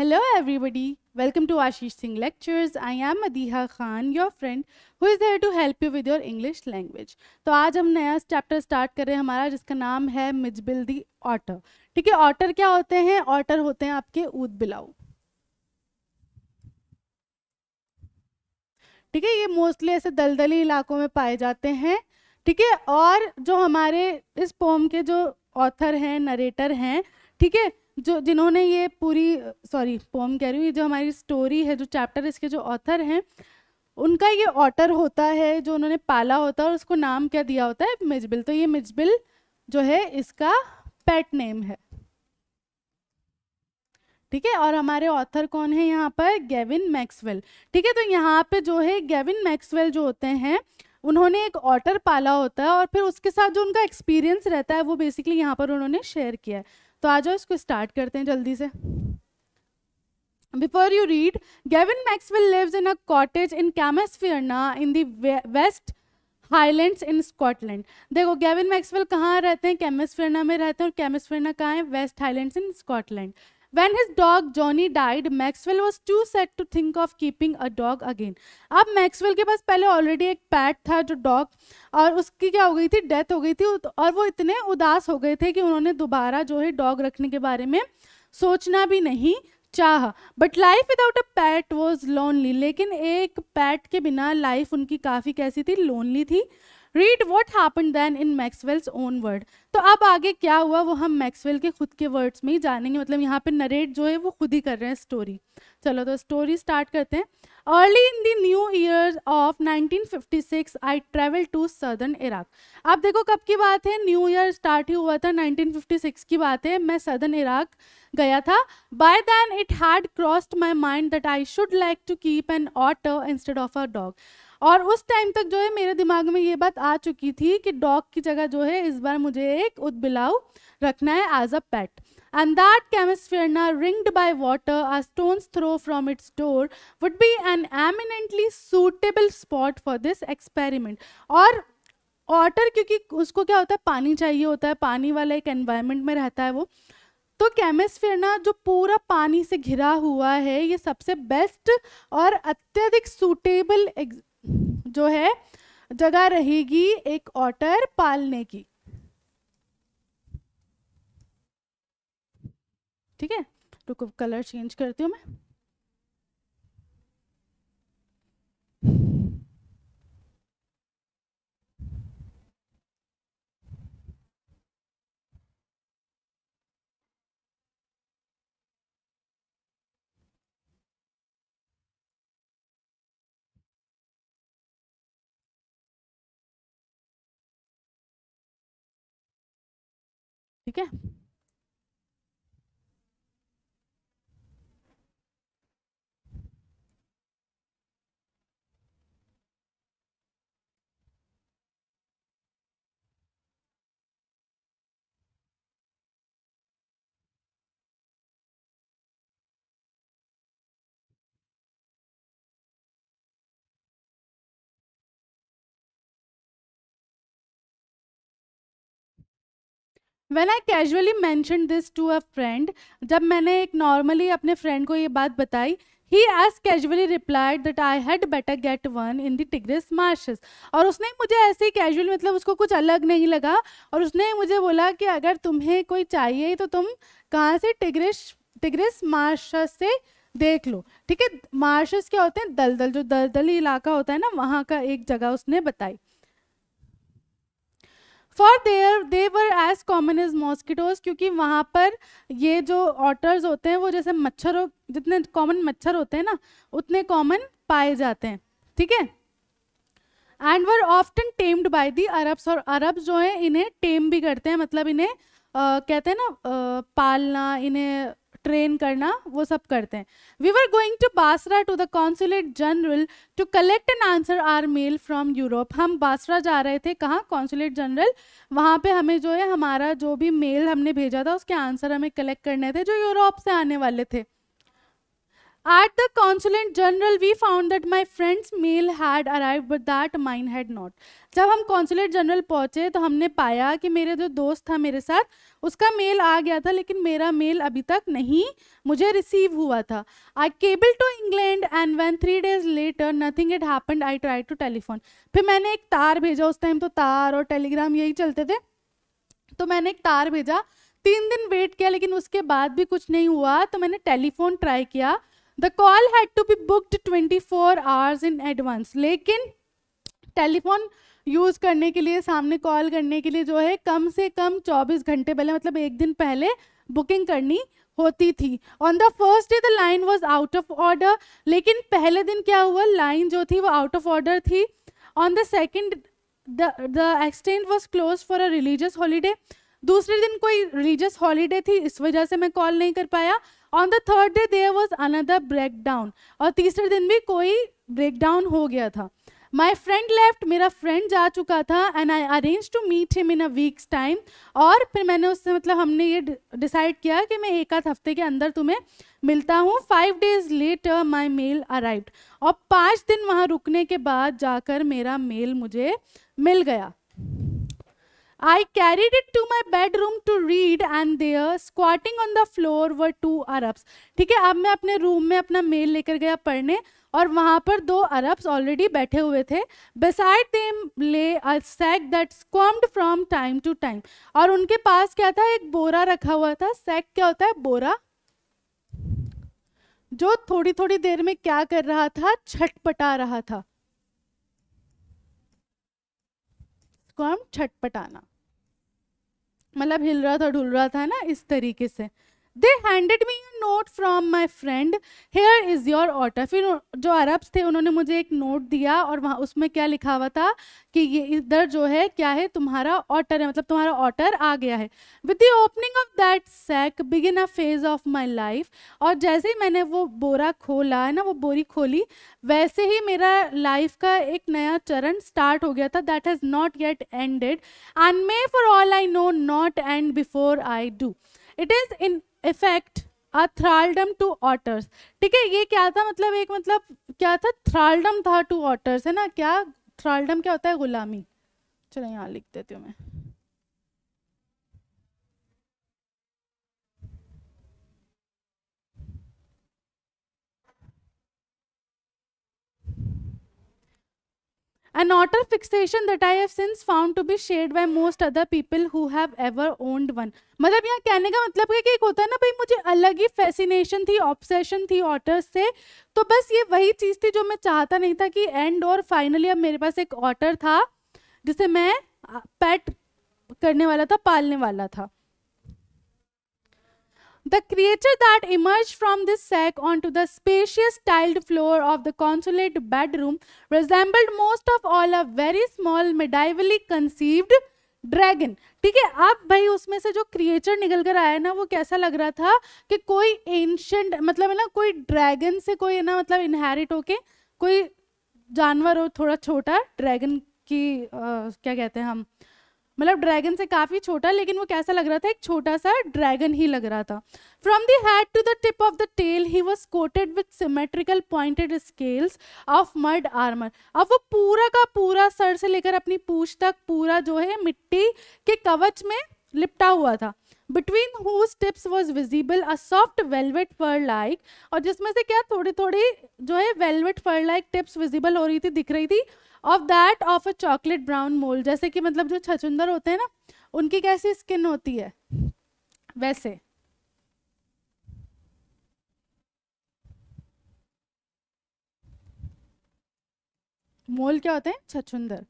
Hello everybody, welcome to Ashish Singh Lectures. I am Adiha Khan, your friend, who is there to help you with your English language. तो आज हम नया chapter start कर रहे हैं हमारा जिसका नाम है मिजबिल दी ऑटर ठीक है ऑटर क्या होते हैं ऑटर होते हैं आपके ऊद बिलाऊ ठीक है ये मोस्टली ऐसे दलदली इलाकों में पाए जाते हैं ठीक है और जो हमारे इस पोम के जो ऑथर हैं नरेटर हैं ठीक है जो जिन्होंने ये पूरी सॉरी पोम कह रही हूँ ये जो हमारी स्टोरी है जो चैप्टर इसके जो ऑथर हैं उनका ये ऑटर होता है जो उन्होंने पाला होता है और उसको नाम क्या दिया होता है मिजबिल तो ये मिजबिल जो है इसका पेट नेम है ठीक है और हमारे ऑथर कौन है यहाँ पर गेविन मैक्सवेल ठीक है तो यहाँ पे जो है गेविन मैक्सवेल जो होते हैं उन्होंने एक ऑटर पाला होता है और फिर उसके साथ जो उनका एक्सपीरियंस रहता है वो बेसिकली यहाँ पर उन्होंने शेयर किया है तो आ जाओ इसको स्टार्ट करते हैं जल्दी से before you read Gavin Maxwell lives in a in in Camasfierna in the West Highlands in Scotland देखो गेविन मैक्सवेल कहाँ रहते हैं कैमेस्फियरना में रहते हैं और केमिसफिरना कहाँ है West Highlands in Scotland When his dog Johnny died, Maxwell was too sad to think of keeping a dog again. अब Maxwell के पास पहले already एक pet था जो dog और उसकी क्या हो गई थी death हो गई थी और वो इतने उदास हो गए थे कि उन्होंने दोबारा जो है dog रखने के बारे में सोचना भी नहीं चाह but life without a pet was lonely लेकिन एक पैट के बिना लाइफ उनकी काफ़ी कैसी थी लोनली थी read what happen then in Maxwell's own word तो अब आगे क्या हुआ वो हम मैक्सवेल के खुद के वर्ड्स में ही जानेंगे मतलब यहाँ पे नरेट जो है वो खुद ही कर रहे हैं स्टोरी चलो तो स्टोरी स्टार्ट करते हैं early in the new year of 1956 I travel to southern Iraq अब देखो कब की बात है न्यू ईयर स्टार्ट ही हुआ था 1956 की बात है मैं सदर्न इराक गया था by then it had crossed my mind that I should like to keep an otter instead of a dog और उस टाइम तक जो है मेरे दिमाग में ये बात आ चुकी थी कि डॉग की जगह जो है इस बार मुझे एक उदबिलाव रखना है as a pet that that ना ringed by water a stone's throw from its door would be an eminently suitable spot for this experiment और ऑटर क्योंकि उसको क्या होता है पानी चाहिए होता है पानी वाला एक एनवायरमेंट में रहता है वो तो ना जो पूरा पानी से घिरा हुआ है ये सबसे बेस्ट और अत्यधिक सूटेबल जो है जगह रहेगी एक ऑटर पालने की ठीक है रुको कलर चेंज करती हूँ मैं ठीक है when I casually mention this to a friend जब मैंने एक नॉर्मली अपने फ्रेंड को ये बात बताई he as casually replied that I had better get one in the Tigris marshes और उसने मुझे ऐसे ही कैजुअल मतलब उसको कुछ अलग नहीं लगा और उसने मुझे बोला कि अगर तुम्हें कोई चाहिए तो तुम कहाँ से टिग्रेस टिग्रेस मार्शस से देख लो ठीक है मार्शस क्या होते हैं दलदल जो दलदली इलाका होता है ना वहाँ का एक जगह उसने बताई for there they're as common as mosquitoes क्योंकि वहाँ पर ये जो ऑटर्स होते हैं वो जैसे मच्छरों जितने कॉमन मच्छर होते हैं ना उतने कॉमन पाए जाते हैं ठीक है and were often tamed by the Arabs और अरब्स जो हैं इन्हें टेम भी करते हैं मतलब इन्हें आ, कहते हैं ना आ, पालना इन्हें ट्रेन करना वो सब करते हैं we were going to Basra to the consulate general to collect an answer or mail from Europe हम बासरा जा रहे थे कहाँ कॉन्सुलेट जनरल वहाँ पे हमें जो है हमारा जो भी मेल हमने भेजा था उसके आंसर हमें कलेक्ट करने थे जो यूरोप से आने वाले थे At the consulate general, we found that my friend's mail had arrived, but that mine had not. जब हम कॉन्सुलेट जनरल पहुंचे तो हमने पाया कि मेरे जो दोस्त था मेरे साथ उसका मेल आ गया था लेकिन मेरा मेल अभी तक नहीं मुझे रिसीव हुआ था I cable to England and one three days later nothing it happened I try to telephone फिर मैंने एक तार भेजा उस टाइम तो तार और टेलीग्राम यही चलते थे तो मैंने एक तार भेजा तीन दिन वेट किया लेकिन उसके बाद भी कुछ नहीं हुआ तो मैंने टेलीफोन ट्राई किया the call had to be booked 24 hours in advance लेकिन टेलीफोन यूज़ करने के लिए सामने कॉल करने के लिए जो है कम से कम 24 घंटे पहले मतलब एक दिन पहले बुकिंग करनी होती थी on the first day the line was out of order लेकिन पहले दिन क्या हुआ लाइन जो थी वो आउट ऑफ ऑर्डर थी on the second the extend was close for a religious holiday दूसरे दिन कोई रिलीजियस हॉलीडे थी इस वजह से मैं कॉल नहीं कर पाया on the third day there was another breakdown और तीसरे दिन भी कोई ब्रेक डाउन हो गया था माई फ्रेंड लेफ्ट मेरा फ्रेंड जा चुका था and I arrange to meet him in a week's time और फिर मैंने उससे मतलब हमने ये डिसाइड किया कि मैं एक आध हफ्ते के अंदर तुम्हें मिलता हूँ five days late my mail arrived और पाँच दिन वहाँ रुकने के बाद जाकर मेरा मेल मुझे मिल गया I carried it to my bedroom to read and there squatting on the floor were two Arabs. ठीक है अब मैं अपने रूम में अपना मेल लेकर गया पढ़ने और वहाँ पर दो अरब्स ऑलरेडी बैठे हुए थे beside them lay a sack that squirmed from time to time और उनके पास क्या था एक बोरा रखा हुआ था सैक क्या होता है बोरा जो थोड़ी थोड़ी देर में क्या कर रहा था छटपटा रहा था स्कॉम छटपटाना मतलब हिल रहा था ढुल रहा था ना इस तरीके से दे me me note from my friend here is your order फिर जो अरब्स थे उन्होंने मुझे एक नोट दिया और वहाँ उसमें क्या लिखा हुआ था कि ये इधर जो है क्या है तुम्हारा ऑर्डर है मतलब तुम्हारा ऑर्डर आ गया है with the opening of that sack begin a phase of my life और जैसे ही मैंने वो बोरा खोला है ना वो बोरी खोली वैसे ही मेरा लाइफ का एक नया चरण स्टार्ट हो गया था that has not yet ended and may for all I know not end before I do it is in effect a thraldom to otters ठीक है ये क्या था मतलब एक मतलब क्या था थ्रालडम था टू ऑटर्स है ना क्या थ्रालडम क्या होता है गुलामी चलो यहाँ लिख देती हूँ मैं An utter fixation that I have since found to be shared by most other people who have ever owned one. मतलब यहाँ कहने का मतलब है कि एक होता है ना भाई मुझे अलग ही फैसिनेशन थी ऑब्सेशन थी ऑटर्स से तो बस ये वही चीज़ थी जो मैं चाहता नहीं था कि एंड और फाइनली अब मेरे पास एक ऑटर था जिसे मैं पेट करने वाला था पालने वाला था The creature that emerged from this sack onto the spacious tiled floor of the consulate bedroom resembled most of all a very small medievally conceived dragon ठीक है अब भाई उसमें से जो क्रिएचर निकल कर आया ना वो कैसा लग रहा था कि कोई एंशंट मतलब है ना कोई ड्रैगन से कोई है ना मतलब इनहेरिट होके कोई जानवर हो थोड़ा छोटा ड्रैगन की आ, क्या कहते हैं हम मतलब ड्रैगन से काफ़ी छोटा लेकिन वो कैसा लग रहा था एक छोटा सा ड्रैगन ही लग रहा था from the head to the tip of the tail he was coated with symmetrical pointed scales of mud armour अब वो पूरा का पूरा सर से लेकर अपनी पूछ तक पूरा जो है मिट्टी के कवच में लिपटा हुआ था between whose tips was visible a soft velvet fur like और जिसमें से क्या थोड़ी थोड़ी जो है velvet fur like tips visible हो रही थी दिख रही थी of that of a chocolate brown mole जैसे कि मतलब जो छछुंदर होते हैं ना उनकी कैसी स्किन होती है वैसे मोल क्या होते हैं छछुंदर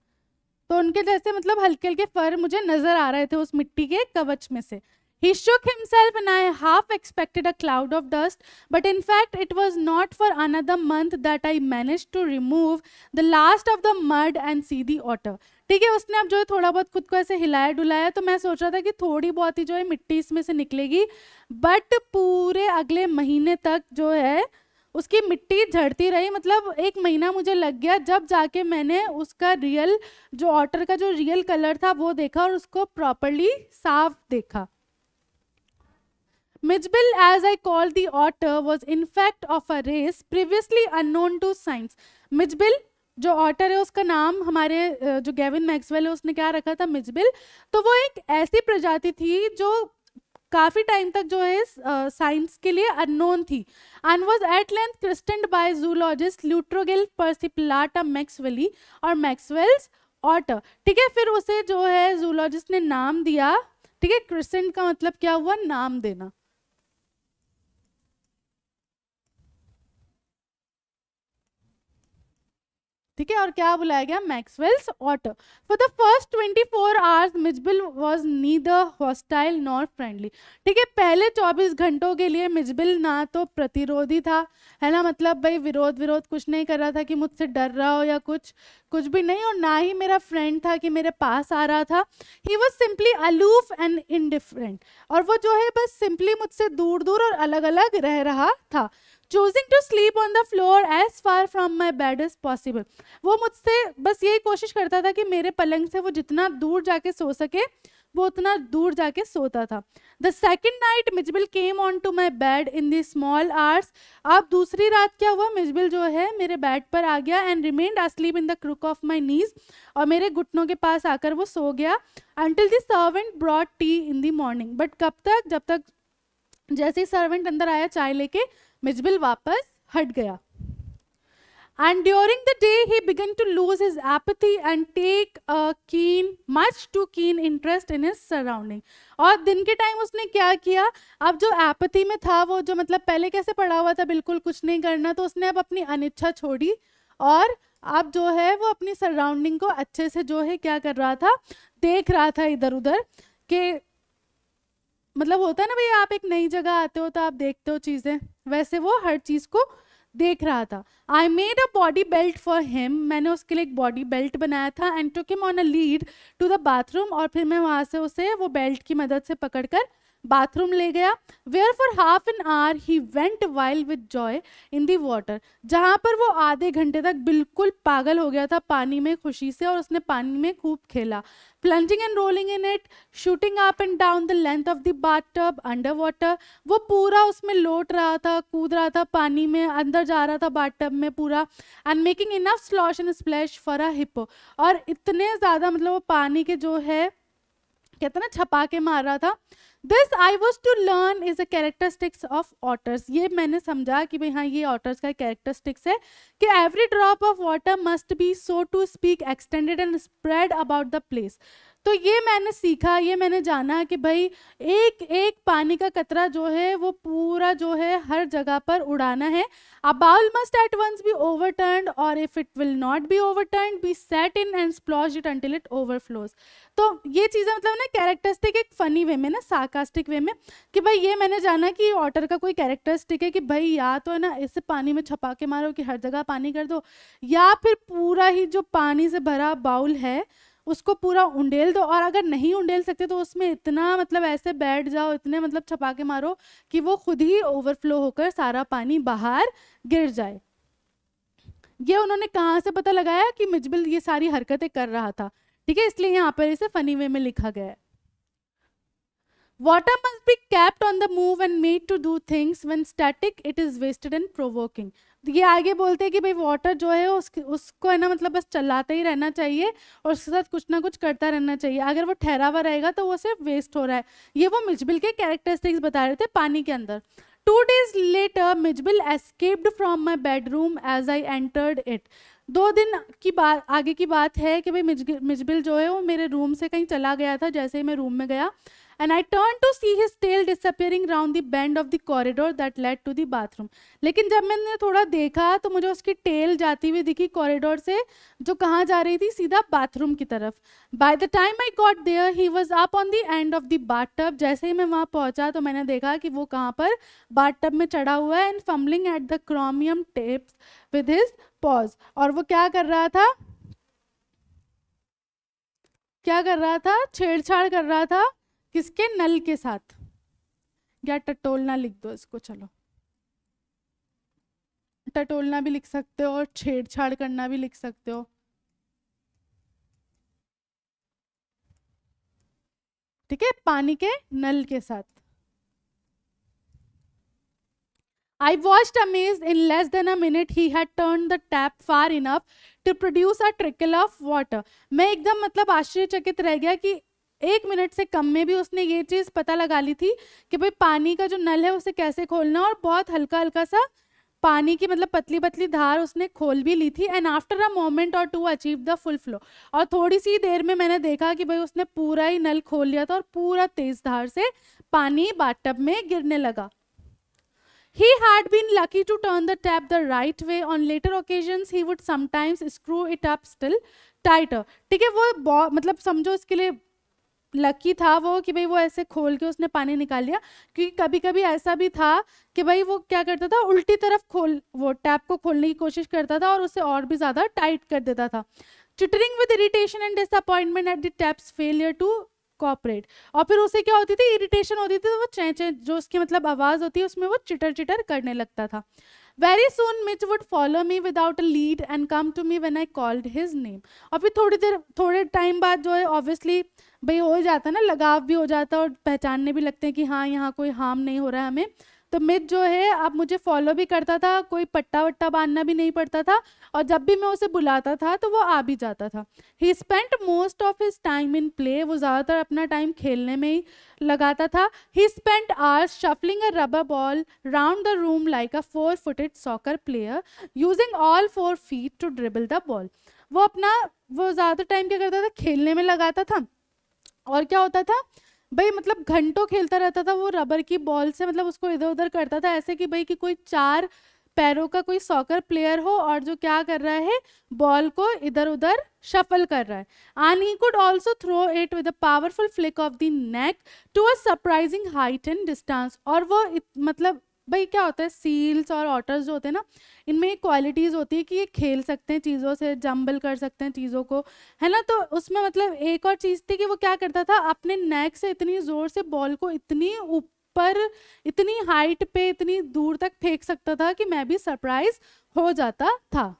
तो उनके जैसे मतलब हल्के हल्के फर मुझे नजर आ रहे थे उस मिट्टी के कवच में से He shook himself, and I half expected a cloud of dust. But in fact, it was not for another month that I managed to remove the last of the mud and see the otter. ठीक है उसने अब जो है थोड़ा बहुत खुद को ऐसे हिलाया डुलाया तो मैं सोच रहा था कि थोड़ी बहुत ही जो है मिट्टी इसमें से निकलेगी बट पूरे अगले महीने तक जो है उसकी मिट्टी झड़ती रही मतलब एक महीना मुझे लग गया जब जाके मैंने उसका रियल जो ऑटर का जो रियल कलर था वो देखा और उसको प्रॉपरली साफ देखा Midgebill, as I call the otter, was in fact of a race previously unknown to science. Midgebill जो ऑटर है उसका नाम हमारे जो गेविन मैक्सवेल है उसने क्या रखा था मिजबिल तो वो एक ऐसी प्रजाति थी जो काफ़ी टाइम तक जो है साइंस के लिए अननोन थी and was at length christened by zoologist Lutrogale perspicillata maxwelli और मैक्सवेल्स ऑटर ठीक है फिर उसे जो है जूलॉजिस्ट ने नाम दिया ठीक है क्रिस्टेंट का मतलब क्या हुआ नाम देना ठीक है और क्या बुलाया गया Maxwell's otter for the first twenty four hours Mijbil was neither hostile not friendly ठीक है पहले चौबीस घंटों के लिए मिजबिल ना तो प्रतिरोधी था है ना मतलब भाई विरोध विरोध कुछ नहीं कर रहा था कि मुझसे डर रहा हो या कुछ कुछ भी नहीं और ना ही मेरा फ्रेंड था कि मेरे पास आ रहा था he was simply aloof and indifferent और वो जो है बस सिंपली मुझसे दूर दूर और अलग अलग रह रहा था choosing to sleep on the floor as far from my bed as possible वो मुझसे बस यही कोशिश करता था कि मेरे पलंग से वो जितना दूर जाके सो सके वो उतना दूर जाके सोता था the second night Mijbil came on to my bed in the small hours अब दूसरी रात क्या हुआ मिजबिल जो है मेरे बेड पर आ गया and remained asleep in the crook of my knees और मेरे घुटनों के पास आकर वो सो गया until the servant brought tea in the morning but कब तक जब तक जैसे ही सर्वेंट अंदर आया चाय लेके मिजबिल वापस हट गया and during the day he began to lose his apathy and take a keen much too keen interest in his surrounding और दिन के टाइम उसने क्या किया अब जो एपथी में था वो जो मतलब पहले कैसे पड़ा हुआ था बिल्कुल कुछ नहीं करना तो उसने अब अपनी अनिच्छा छोड़ी और अब जो है वो अपनी सराउंडिंग को अच्छे से जो है क्या कर रहा था देख रहा था इधर उधर के मतलब होता है ना भाई आप एक नई जगह आते हो तो आप देखते हो चीज़ें वैसे वो हर चीज़ को देख रहा था I made a body belt for him मैंने उसके लिए एक बॉडी बेल्ट बनाया था and took him on a lead to the bathroom और फिर मैं वहाँ से उसे वो बेल्ट की मदद से पकड़ कर बाथरूम ले गया where for half an hour he went wild with joy in the water जहाँ पर वो आधे घंटे तक बिल्कुल पागल हो गया था पानी में खुशी से और उसने पानी में खूब खेला plunging and rolling in it shooting up and down the length of the bath tub under water वो पूरा उसमें लौट रहा था कूद रहा था पानी में अंदर जा रहा था बाथ टब में पूरा and making enough slosh and splash for a hippo और इतने ज़्यादा मतलब वो पानी के जो है कहते ना छपा के मार रहा था this I was to learn is a characteristics of otters ये मैंने समझा कि भाई हाँ ये ऑटर्स का कैरेक्टरिस्टिक्स है कि every drop of water must be so to speak extended and spread about the place तो ये मैंने सीखा ये मैंने जाना कि भाई एक एक पानी का कतरा जो है वो पूरा जो है हर जगह पर उड़ाना है अब bowl must at once be overturned और if it will not be overturned be sat in and splosh it until it overflows तो ये चीज़ें मतलब ना कैरेक्टरिस्टिक एक फ़नी वे में ना साकास्टिक वे में कि भाई ये मैंने जाना कि ऑटर का कोई कैरेक्टरिस्टिक है कि भाई या तो है ना इसे पानी में छपा के मारो कि हर जगह पानी कर दो या फिर पूरा ही जो पानी से भरा बाउल है उसको पूरा उंडेल दो और अगर नहीं उंडेल सकते तो उसमें इतना मतलब ऐसे बैठ जाओ इतने मतलब छपा के मारो कि वो खुद ही ओवरफ्लो होकर सारा पानी बाहर गिर जाए ये उन्होंने कहाँ से पता लगाया कि मिजबिल ये सारी हरकतें कर रहा था ठीक है इसलिए यहाँ पर इसे फनी वे में लिखा गया water must be kept on the move and made to do things when static it is wasted and provoking ये आगे बोलते हैं कि भाई वाटर जो है उस उसको है ना मतलब बस चलाते ही रहना चाहिए और उसके साथ कुछ ना कुछ करता रहना चाहिए अगर वो ठहरा हुआ रहेगा तो वो सिर्फ वेस्ट हो रहा है ये वो मिजबिल के कैरेक्टरिस्टिक्स बता रहे थे पानी के अंदर two days later Mijbil escaped from my bedroom as I entered it दो दिन की बात आगे की बात है कि भाई मिजबिल जो है वो मेरे रूम से कहीं चला गया था जैसे ही मैं रूम में गया and I turned to see his tail disappearing round the bend of the corridor that led to the bathroom. लेकिन जब मैंने थोड़ा देखा तो मुझे उसकी टेल जाती हुई दिखी कॉरिडोर से जो कहाँ जा रही थी सीधा बाथरूम की तरफ by the time I got there he was up on the end of the bath tub जैसे ही मैं वहाँ पहुँचा तो मैंने देखा कि वो कहाँ पर बाट टब में चढ़ा हुआ है and fumbling at the chromium taps with his paws और वो क्या कर रहा था क्या कर रहा था छेड़छाड़ कर रहा था किसके नल के साथ या टटोलना लिख दो इसको चलो टटोलना भी लिख सकते हो और छेड़छाड़ करना भी लिख सकते हो ठीक है पानी के नल के साथ I watched amazed in less than a minute he had turned the tap far enough to produce a trickle of water. मैं एकदम मतलब आश्चर्यचकित रह गया कि एक मिनट से कम में भी उसने ये चीज़ पता लगा ली थी कि भाई पानी का जो नल है उसे कैसे खोलना और बहुत हल्का हल्का सा पानी की मतलब पतली पतली धार उसने खोल भी ली थी and after a moment or two achieve the full flow और थोड़ी सी देर में मैंने देखा कि भाई उसने पूरा ही नल खोल लिया था और पूरा तेज धार से पानी बाथटब में गिरने लगा He had been lucky to turn the tap the right way. On later occasions, he would sometimes screw it up still tighter. ठीक है वो मतलब समझो इसके लिए लकी था वो कि भाई वो ऐसे खोल के उसने पानी निकाल लिया क्योंकि कभी कभी ऐसा भी था कि भाई वो क्या करता था उल्टी तरफ खोल वो टैप को खोलने की कोशिश करता था और उसे और भी ज़्यादा टाइट कर देता था chittering with irritation and disappointment at the tap's failure to cooperate और फिर उसे क्या होती थी इरिटेशन होती थी तो वो चें चें जो उसकी मतलब आवाज़ होती है उसमें वो चिटर चिटर करने लगता था very soon Mij would follow me without a lead and come to me when I called his name और फिर थोड़ी देर थोड़े टाइम बाद जो है ऑब्वियसली भाई हो जाता ना लगाव भी हो जाता है और पहचानने भी लगते हैं कि हाँ यहाँ कोई हार्म नहीं हो रहा है हमें तो मित जो है अब मुझे फॉलो भी करता था कोई पट्टा वट्टा बांधना भी नहीं पड़ता था और जब भी मैं उसे बुलाता था तो वो आ भी जाता था he spent most of his time in play वो ज़्यादातर अपना टाइम खेलने में ही लगाता था he spent hours shuffling a rubber ball round the room like a four footed soccer player using all four feet to dribble the ball वो अपना वो ज़्यादातर टाइम क्या करता था खेलने में लगाता था और क्या होता था भाई मतलब घंटों खेलता रहता था वो रबर की बॉल से मतलब उसको इधर उधर करता था ऐसे कि भाई कि कोई चार पैरों का कोई सॉकर प्लेयर हो और जो क्या कर रहा है बॉल को इधर उधर शफल कर रहा है and he could also throw it with a powerful flick of the neck to a surprising height and distance और वो इत, मतलब भाई क्या होता है सील्स और ऑटर्स जो होते हैं ना इनमें ये क्वालिटीज़ होती है कि ये खेल सकते हैं चीज़ों से जंबल कर सकते हैं चीज़ों को है ना तो उसमें मतलब एक और चीज़ थी कि वो क्या करता था अपने नेक से इतनी ज़ोर से बॉल को इतनी ऊपर इतनी हाइट पे इतनी दूर तक फेंक सकता था कि मैं भी सरप्राइज हो जाता था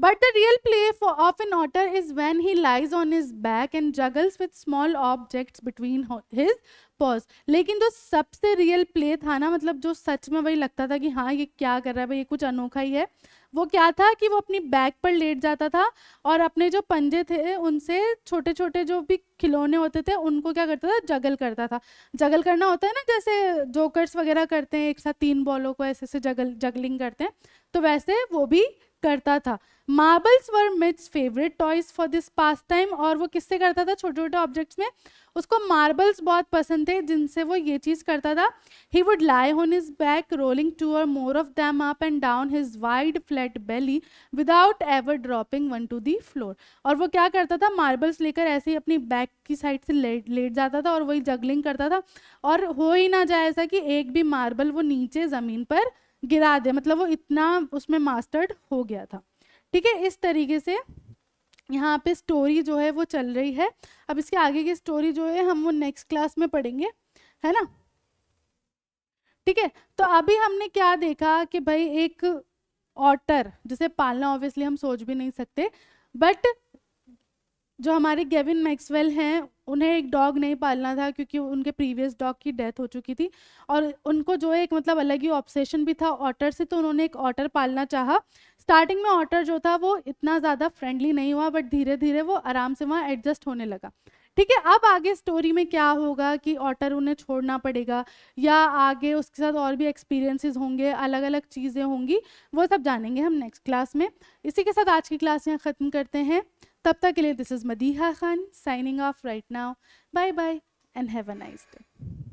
But the real play for, of an otter is when he lies on his back and juggles with small objects between his paws. लेकिन जो सबसे रियल प्ले था ना मतलब जो सच में वही लगता था कि हाँ ये क्या कर रहा है भाई ये कुछ अनोखा ही है वो क्या था कि वो अपनी बैक पर लेट जाता था और अपने जो पंजे थे उनसे छोटे छोटे जो भी खिलौने होते थे उनको क्या करता था जगल करता था जगल करना होता है ना जैसे जोकर्स वगैरह करते हैं एक साथ तीन बॉलों को ऐसे ऐसे जगल जगलिंग करते हैं तो वैसे वो भी करता था marbles were Mij's favourite toys for this pastime और वो किससे करता था छोटे छोटे ऑब्जेक्ट्स में उसको मार्बल्स बहुत पसंद थे जिनसे वो ये चीज़ करता था he would lie on his back rolling two or more of them up and down his wide flat belly without ever dropping one to the floor और वो क्या करता था मार्बल्स लेकर ऐसे ही अपनी बैक की साइड से लेट लेट जाता था और वही जगलिंग करता था और हो ही ना जाए ऐसा कि एक भी मार्बल वो नीचे ज़मीन पर गिरा दे मतलब वो इतना उसमें मास्टर्ड हो गया था ठीक है इस तरीके से यहाँ पे स्टोरी जो है वो चल रही है अब इसके आगे की स्टोरी जो है हम वो नेक्स्ट क्लास में पढ़ेंगे है ना ठीक है तो अभी हमने क्या देखा कि भाई एक ऑटर जिसे पालना ऑब्वियसली हम सोच भी नहीं सकते बट जो हमारे गेविन मैक्सवेल हैं उन्हें एक डॉग नहीं पालना था क्योंकि उनके प्रीवियस डॉग की डेथ हो चुकी थी और उनको जो है एक मतलब अलग ही ऑब्सेशन भी था ऑटर से तो उन्होंने एक ऑटर पालना चाहा स्टार्टिंग में ऑटर जो था वो इतना ज़्यादा फ्रेंडली नहीं हुआ बट धीरे धीरे वो आराम से वहाँ एडजस्ट होने लगा ठीक है अब आगे स्टोरी में क्या होगा कि ऑटर उन्हें छोड़ना पड़ेगा या आगे उसके साथ और भी एक्सपीरियंसेस होंगे अलग अलग चीज़ें होंगी वो सब जानेंगे हम नेक्स्ट क्लास में इसी के साथ आज की क्लास यहाँ ख़त्म करते हैं तब तक के लिए this is Madiha Khan signing off right now bye bye and have a nice day